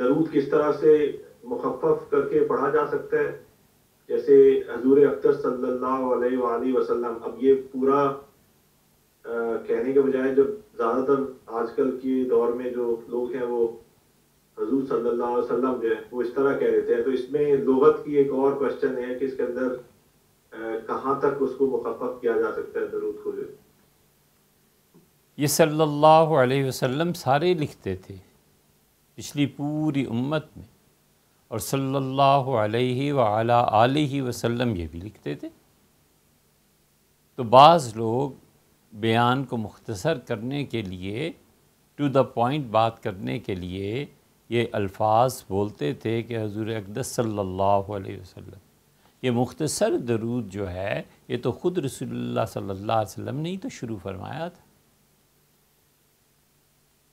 दरूद किस तरह से मुखफ़ करके पढ़ा जा सकता है जैसे हजूर अख्तर सल्लल्लाहु वसल्लम अब ये पूरा आ, कहने के बजाय जब ज़्यादातर आजकल के दौर में जो लोग हैं वो हजूर सल्लल्लाहु अलैहि वसल्लम जो है वो इस तरह कह देते हैं तो इसमें लोहत की एक और क्वेश्चन है कि इसके अंदर कहाँ तक उसको मुखफ़ किया जा सकता है दरूद को जो ये सल्लल्लाहु अलैहि वसल्लम सारे लिखते थे पिछली पूरी उम्मत में और सल्लल्लाहु अलैहि अलैहि वसल्लम ये भी लिखते थे तो बाज़ लोग बयान को मुख्तसर करने के लिए टू द पॉइंट बात करने के लिए ये अल्फाज बोलते थे कि हजूर अकदस सल्लल्लाहु अलैहि वसल्लम ये मुख्तसर दरूद जो है ये तो ख़ुद रसोल्ला सल्ला वसम ने ही तो शुरू फरमाया था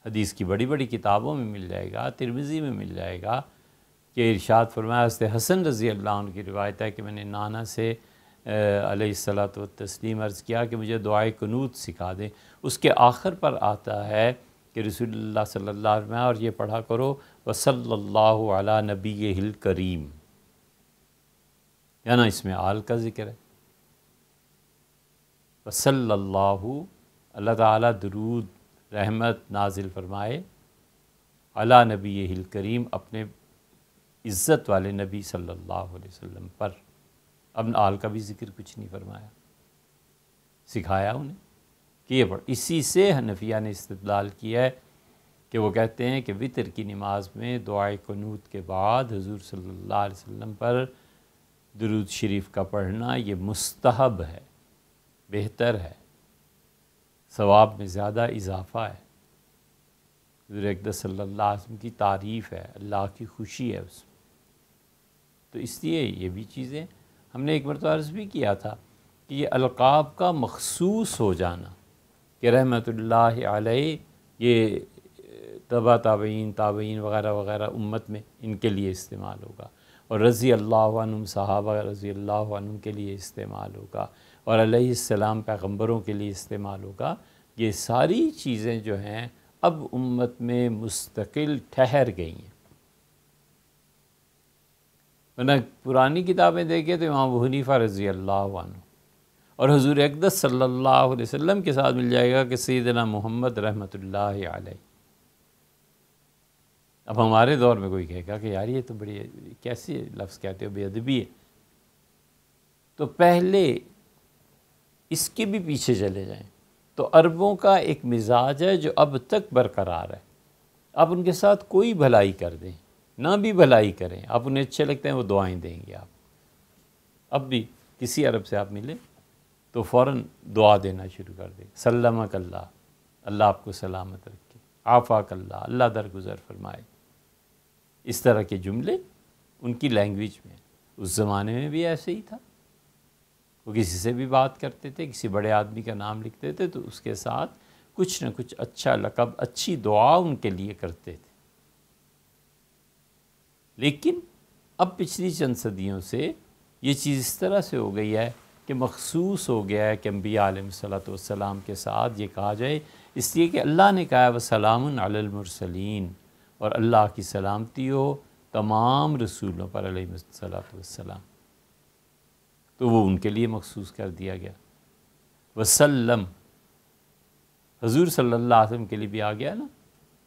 हदीस की बड़ी बड़ी किताबों में मिल जाएगा तिरमिज़ी में मिल जाएगा कि इरशाद फरमाया हस्त हसन रज़ी अल्लाह की रिवायत है कि मैंने नाना से अलैहिस्सलात तस्लीम अर्ज़ किया कि मुझे दुआए कनूत सिखा दें उसके आखिर पर आता है कि रसूलुल्लाह सल्लल्लाहु अलैहि वसल्लम और ये पढ़ा करो वसल्लल्लाहु अला नबी हिल करीम या ना इसमें आल का ज़िक्र है वसल्लल्लाहु अल्लाह ताला दरूद रहमत नाजिल फरमाए अला नबी हिल करीम अपने इज़्ज़त वाले नबी सल्लल्लाहु अलैहि वसल्लम पर अब आल का भी ज़िक्र कुछ नहीं फरमाया सिखाया उन्हें कि ये पढ़ इसी से हनफिया ने इस्तलाल किया है कि वो कहते हैं कि वितर की नमाज में दुआ कनूत के बाद हजूर सल्लल्लाहु अलैहि वसल्लम पर दरुद शरीफ का पढ़ना ये मुस्तहब है बेहतर है सवाब में ज़्यादा इजाफ़ा है हजरत सल्ला की तारीफ़ है अल्लाह की खुशी है उसमें तो इसलिए ये भी चीज़ें हमने एक अर्ज भी किया था कि ये अलकाब का मखसूस हो जाना कि रहमत आलही ये तबा ताबीन ताबीन वगैरह वगैरह उम्मत में इनके लिए इस्तेमाल होगा और रज़ी अल्लाह साहबा रज़ी अल्लाह के लिए इस्तेमाल होगा और अलैहिस्सलाम पैगंबरों के लिए इस्तेमाल होगा ये सारी चीज़ें जो हैं अब उम्मत में मुस्तकिल ठहर गई हैं वरना पुरानी किताबें देखें तो इमाम हनीफ़ा रज़ी अल्लाह और हजूर अकदस सल्ला वम के साथ मिल जाएगा कि सैदना मोहम्मद रहमत आलही अब हमारे दौर में कोई कहेगा कि यार ये तो बड़ी कैसी लफ्ज़ कहते हो बेअदबी है तो पहले इसके भी पीछे चले जाएं तो अरबों का एक मिजाज है जो अब तक बरकरार है आप उनके साथ कोई भलाई कर दें ना भी भलाई करें आप उन्हें अच्छे लगते हैं वो दुआएं देंगे आप अब भी किसी अरब से आप मिले तो फ़ौर दुआ देना शुरू कर दें सलाम कल्ला अल्लाह आपको सलामत रखे आफाक अल्लाह अल्लाह दरगुजर फरमाए इस तरह के जुमले उनकी लैंग्वेज में उस ज़माने में भी ऐसे ही था वो किसी से भी बात करते थे किसी बड़े आदमी का नाम लिखते थे तो उसके साथ कुछ ना कुछ अच्छा लकब अच्छी दुआ उनके लिए करते थे लेकिन अब पिछली चंद सदियों से ये चीज़ इस तरह से हो गई है कि मखसूस हो गया है कि अम्बी आलम सलाम के साथ ये कहा जाए इसलिए कि अल्लाह ने कहा वसलामसलिन और अल्लाह की सलामती हो तमाम रसूलों पर सलाम तो वो उनके लिए मखसूस कर दिया गया वसल्लम हजूर सल्ला वसम के लिए भी आ गया ना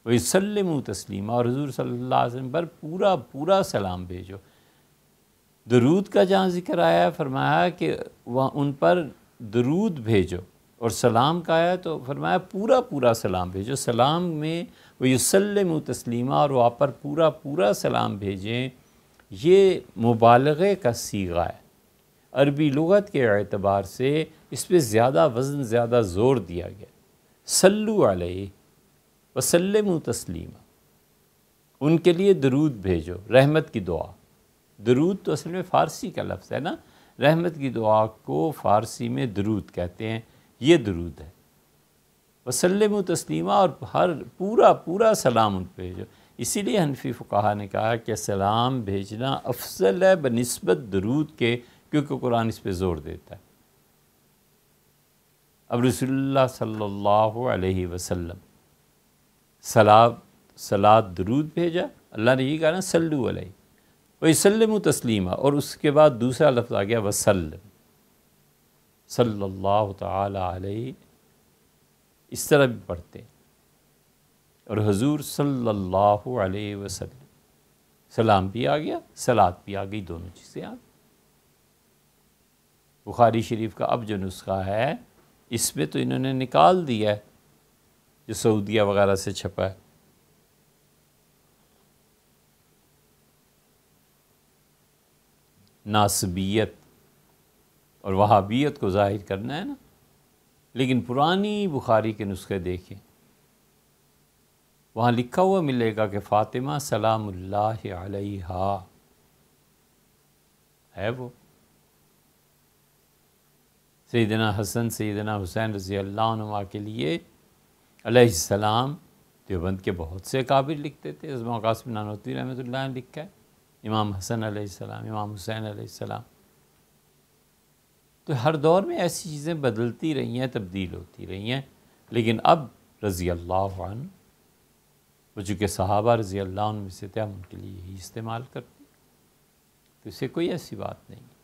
वसलम तस्लीम और हजूर सल्ला वसम पर पूरा पूरा सलाम भेजो दरूद का जहाँ जिक्र आया फरमाया कि वहाँ उन पर दरूद भेजो और सलाम का आया तो फरमाया पूरा पूरा सलाम भेजो सलाम में वही यसलम तस्लीमा और वहाँ पर पूरा पूरा सलाम भेजें ये मुबालगे का सीगा है अरबी लगत के अतबार से इस पर ज़्यादा वज़न ज़्यादा ज़ोर दिया गया सल्लु अलैहि वसलम तस्लीमा उनके लिए दरूद भेजो रहमत की दुआ दरूद तो असल में फ़ारसी का लफ्ज़ है ना रहमत की दुआ को फ़ारसी में दरूद कहते हैं ये दरूद है वसलम तस्लीमा और हर पूरा पूरा सलाम उन पर भेजो इसीलिए हनफी फ़ुकाहा ने कहा कि सलाम भेजना अफजल है बनस्बत दरूद के क्योंकि कुरान इस पर ज़ोर देता है अब रसोल्ला सल्लल्लाहु अलैहि वसल्लम सलाब सलाद दरूद भेजा अल्लाह ने ये कहा ना सल्लू अलैहि वसलम तस्लीमा और उसके बाद दूसरा लफ्ज़ आ गया वसल्लम सल्लल्लाहु अलैहि इस तरह भी पढ़ते हैं और हजूर सल्लल्लाहु अलैहि वसल्लम सलाम भी आ गया सलाद भी आ गई दोनों चीज़ें आ गई बुखारी शरीफ का अब जो नुस्खा है इसमें तो इन्होंने निकाल दिया है जो सऊदिया वगैरह से छपा है नासबियत और वहाबियत को ज़ाहिर करना है ना लेकिन पुरानी बुखारी के नुस्खे देखें वहाँ लिखा हुआ मिलेगा कि फ़ातिमा सलाम अलैहा है वो सईदना हसन सईदना हुसैन रज़ी अल्लाह के लिए अलैहिस्सलाम देवबंद के बहुत से काबिल लिखते थे इसमें कासिम नानोतवी रहमत ने लिखा है इमाम हसन अलैहिस्सलाम इमाम हुसैन अलैहिस्सलाम तो हर दौर में ऐसी चीज़ें बदलती रही हैं तब्दील होती रही हैं लेकिन अब रज़ी अल्लाह वो चूँकि सहाबा रज़ी अल्लाह से थे हम उनके लिए यही इस्तेमाल करते तो इसे कोई ऐसी बात नहीं है